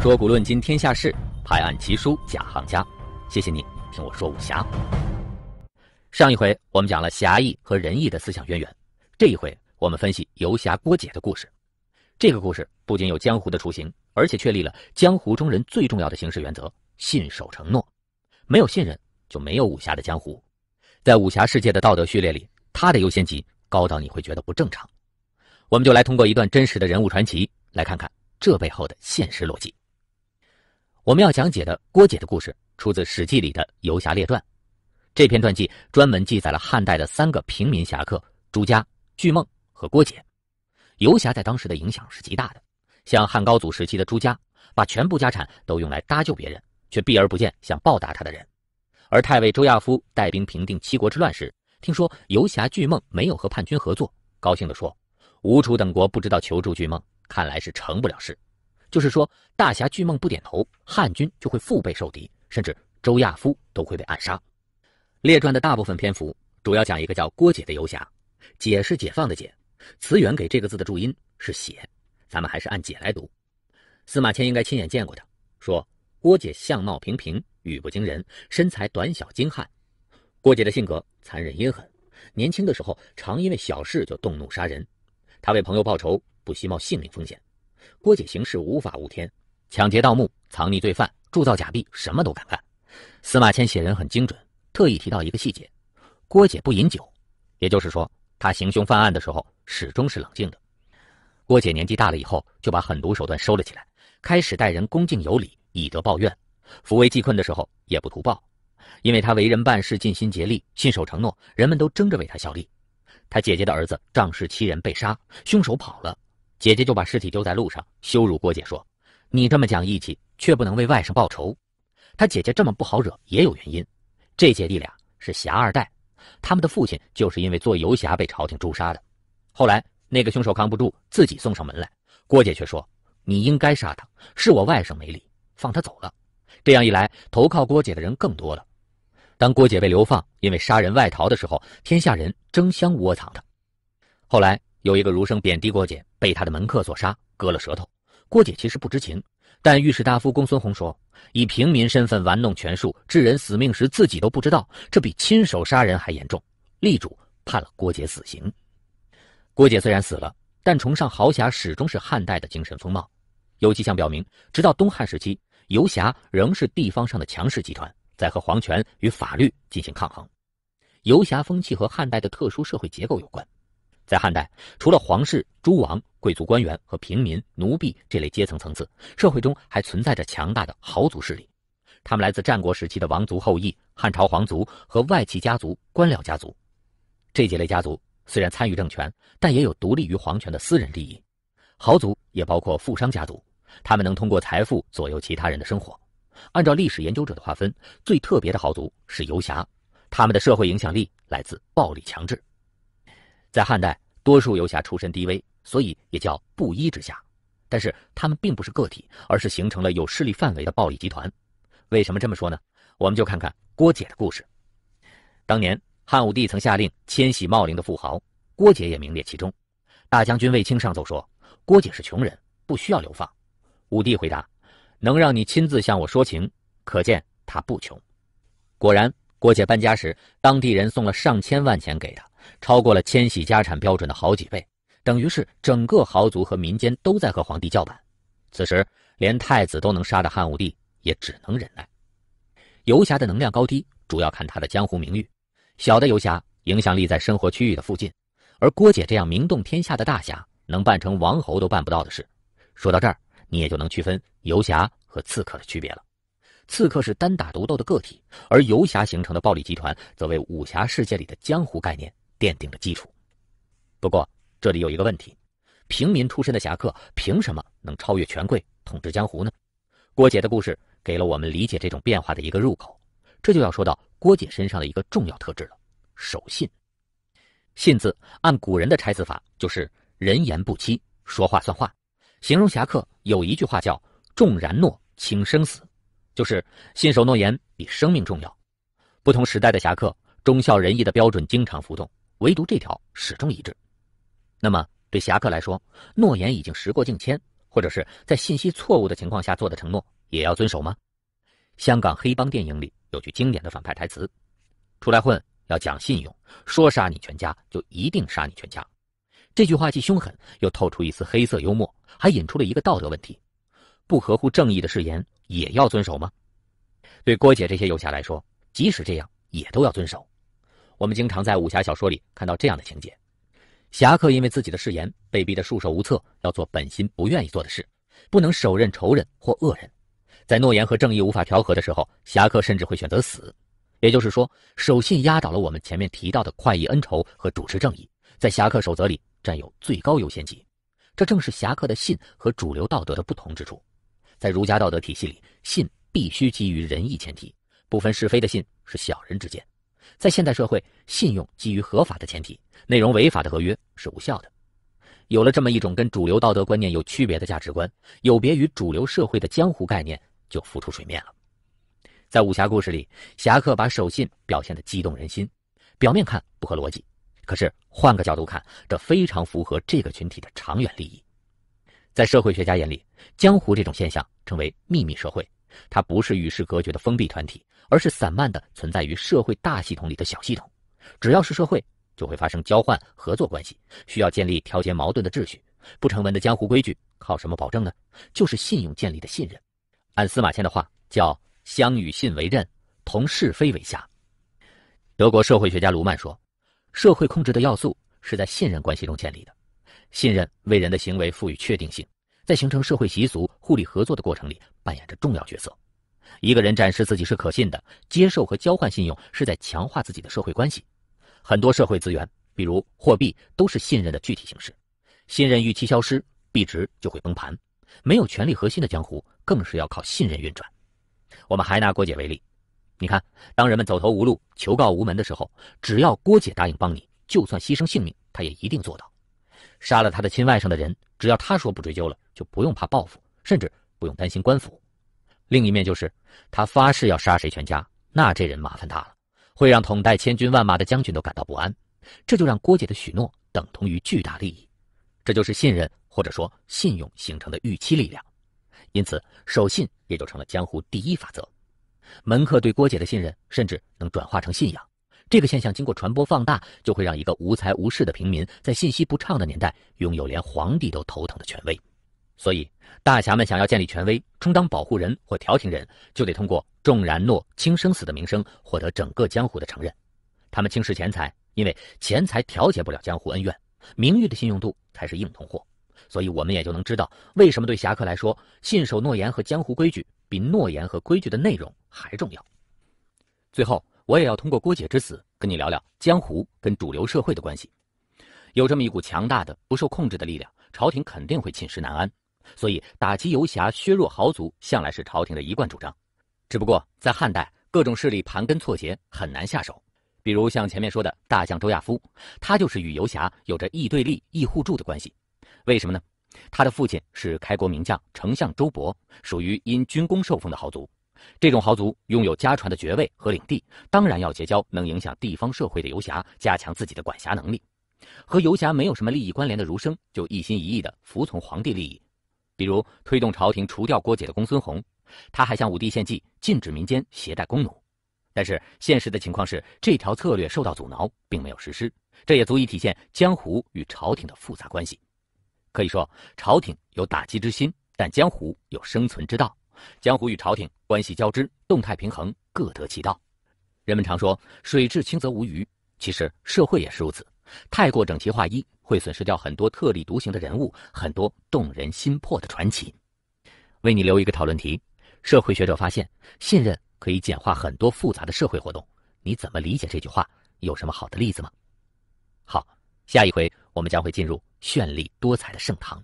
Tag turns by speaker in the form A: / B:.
A: 说古论今，天下事；拍案奇书，假行家。谢谢你听我说武侠。上一回我们讲了侠义和仁义的思想渊源，这一回我们分析游侠郭解的故事。这个故事不仅有江湖的雏形，而且确立了江湖中人最重要的行事原则：信守承诺。没有信任，就没有武侠的江湖。在武侠世界的道德序列里，它的优先级高到你会觉得不正常。我们就来通过一段真实的人物传奇，来看看这背后的现实逻辑。我们要讲解的郭解的故事，出自《史记》里的《游侠列传》。这篇传记专门记载了汉代的三个平民侠客：朱家、巨梦和郭解。游侠在当时的影响是极大的。像汉高祖时期的朱家，把全部家产都用来搭救别人，却避而不见想报答他的人。而太尉周亚夫带兵平定七国之乱时，听说游侠巨梦没有和叛军合作，高兴地说：“吴楚等国不知道求助巨梦，看来是成不了事。”就是说，大侠巨梦不点头，汉军就会腹背受敌，甚至周亚夫都会被暗杀。列传的大部分篇幅主要讲一个叫郭解的游侠，解是解放的解，词源给这个字的注音是写”，咱们还是按解来读。司马迁应该亲眼见过他，说郭解相貌平平，语不惊人，身材短小精悍。郭解的性格残忍阴狠，年轻的时候常因为小事就动怒杀人，他为朋友报仇不惜冒性命风险。郭姐行事无法无天，抢劫盗墓、藏匿罪犯、铸造假币，什么都敢干。司马迁写人很精准，特意提到一个细节：郭姐不饮酒，也就是说，她行凶犯案的时候始终是冷静的。郭姐年纪大了以后，就把狠毒手段收了起来，开始待人恭敬有礼，以德报怨，扶危济困的时候也不图报，因为她为人办事尽心竭力，信守承诺，人们都争着为她效力。她姐姐的儿子仗势欺人被杀，凶手跑了。姐姐就把尸体丢在路上，羞辱郭姐说：“你这么讲义气，却不能为外甥报仇。”他姐姐这么不好惹也有原因。这姐弟俩是侠二代，他们的父亲就是因为做游侠被朝廷诛杀的。后来那个凶手扛不住，自己送上门来。郭姐却说：“你应该杀他，是我外甥没理，放他走了。”这样一来，投靠郭姐的人更多了。当郭姐被流放，因为杀人外逃的时候，天下人争相窝藏她。后来有一个儒生贬低郭姐。被他的门客所杀，割了舌头。郭解其实不知情，但御史大夫公孙弘说：“以平民身份玩弄权术，致人死命时自己都不知道，这比亲手杀人还严重。”立主判了郭解死刑。郭解虽然死了，但崇尚豪侠始终是汉代的精神风貌。有迹象表明，直到东汉时期，游侠仍是地方上的强势集团，在和皇权与法律进行抗衡。游侠风气和汉代的特殊社会结构有关。在汉代，除了皇室、诸王、贵族官员和平民奴婢这类阶层层次，社会中还存在着强大的豪族势力。他们来自战国时期的王族后裔、汉朝皇族和外戚家族、官僚家族。这几类家族虽然参与政权，但也有独立于皇权的私人利益。豪族也包括富商家族，他们能通过财富左右其他人的生活。按照历史研究者的划分，最特别的豪族是游侠，他们的社会影响力来自暴力强制。在汉代，多数游侠出身低微，所以也叫布衣之侠。但是他们并不是个体，而是形成了有势力范围的暴力集团。为什么这么说呢？我们就看看郭解的故事。当年汉武帝曾下令迁徙茂陵的富豪，郭解也名列其中。大将军卫青上奏说，郭解是穷人，不需要流放。武帝回答：“能让你亲自向我说情，可见他不穷。”果然，郭解搬家时，当地人送了上千万钱给他。超过了千禧家产标准的好几倍，等于是整个豪族和民间都在和皇帝叫板。此时，连太子都能杀的汉武帝也只能忍耐。游侠的能量高低主要看他的江湖名誉，小的游侠影响力在生活区域的附近，而郭姐这样名动天下的大侠，能办成王侯都办不到的事。说到这儿，你也就能区分游侠和刺客的区别了。刺客是单打独斗的个体，而游侠形成的暴力集团，则为武侠世界里的江湖概念。奠定了基础。不过这里有一个问题：平民出身的侠客凭什么能超越权贵，统治江湖呢？郭杰的故事给了我们理解这种变化的一个入口。这就要说到郭杰身上的一个重要特质了——守信。信字按古人的拆字法，就是人言不欺，说话算话。形容侠客有一句话叫“重然诺，轻生死”，就是信守诺言比生命重要。不同时代的侠客忠孝仁义的标准经常浮动。唯独这条始终一致。那么，对侠客来说，诺言已经时过境迁，或者是在信息错误的情况下做的承诺，也要遵守吗？香港黑帮电影里有句经典的反派台词：“出来混要讲信用，说杀你全家就一定杀你全家。”这句话既凶狠，又透出一丝黑色幽默，还引出了一个道德问题：不合乎正义的誓言也要遵守吗？对郭姐这些游侠来说，即使这样，也都要遵守。我们经常在武侠小说里看到这样的情节：侠客因为自己的誓言被逼得束手无策，要做本心不愿意做的事，不能手刃仇人或恶人。在诺言和正义无法调和的时候，侠客甚至会选择死。也就是说，守信压倒了我们前面提到的快意恩仇和主持正义，在侠客守则里占有最高优先级。这正是侠客的信和主流道德的不同之处。在儒家道德体系里，信必须基于仁义前提，不分是非的信是小人之见。在现代社会，信用基于合法的前提，内容违法的合约是无效的。有了这么一种跟主流道德观念有区别的价值观，有别于主流社会的江湖概念就浮出水面了。在武侠故事里，侠客把守信表现得激动人心，表面看不合逻辑，可是换个角度看，这非常符合这个群体的长远利益。在社会学家眼里，江湖这种现象称为秘密社会，它不是与世隔绝的封闭团体。而是散漫的存在于社会大系统里的小系统，只要是社会，就会发生交换合作关系，需要建立调节矛盾的秩序。不成文的江湖规矩靠什么保证呢？就是信用建立的信任。按司马迁的话，叫“相与信为任，同是非为下”。德国社会学家卢曼说：“社会控制的要素是在信任关系中建立的，信任为人的行为赋予确定性，在形成社会习俗、互利合作的过程里扮演着重要角色。”一个人展示自己是可信的，接受和交换信用是在强化自己的社会关系。很多社会资源，比如货币，都是信任的具体形式。信任预期消失，币值就会崩盘。没有权力核心的江湖，更是要靠信任运转。我们还拿郭姐为例，你看，当人们走投无路、求告无门的时候，只要郭姐答应帮你，就算牺牲性命，她也一定做到。杀了他的亲外甥的人，只要她说不追究了，就不用怕报复，甚至不用担心官府。另一面就是，他发誓要杀谁全家，那这人麻烦大了，会让统带千军万马的将军都感到不安。这就让郭姐的许诺等同于巨大利益，这就是信任或者说信用形成的预期力量。因此，守信也就成了江湖第一法则。门客对郭姐的信任，甚至能转化成信仰。这个现象经过传播放大，就会让一个无才无势的平民，在信息不畅的年代，拥有连皇帝都头疼的权威。所以，大侠们想要建立权威，充当保护人或调停人，就得通过重然诺、轻生死的名声获得整个江湖的承认。他们轻视钱财，因为钱财调节不了江湖恩怨，名誉的信用度才是硬通货。所以，我们也就能知道为什么对侠客来说，信守诺言和江湖规矩比诺言和规矩的内容还重要。最后，我也要通过郭姐之死跟你聊聊江湖跟主流社会的关系。有这么一股强大的、不受控制的力量，朝廷肯定会寝食难安。所以，打击游侠、削弱豪族，向来是朝廷的一贯主张。只不过在汉代，各种势力盘根错节，很难下手。比如像前面说的大将周亚夫，他就是与游侠有着亦对立、亦互助的关系。为什么呢？他的父亲是开国名将、丞相周勃，属于因军功受封的豪族。这种豪族拥有家传的爵位和领地，当然要结交能影响地方社会的游侠，加强自己的管辖能力。和游侠没有什么利益关联的儒生，就一心一意地服从皇帝利益。比如推动朝廷除掉郭姐的公孙弘，他还向武帝献计禁止民间携带弓弩，但是现实的情况是这条策略受到阻挠，并没有实施。这也足以体现江湖与朝廷的复杂关系。可以说，朝廷有打击之心，但江湖有生存之道。江湖与朝廷关系交织，动态平衡，各得其道。人们常说“水至清则无鱼”，其实社会也是如此。太过整齐划一，会损失掉很多特立独行的人物，很多动人心魄的传奇。为你留一个讨论题：社会学者发现，信任可以简化很多复杂的社会活动。你怎么理解这句话？有什么好的例子吗？好，下一回我们将会进入绚丽多彩的盛唐。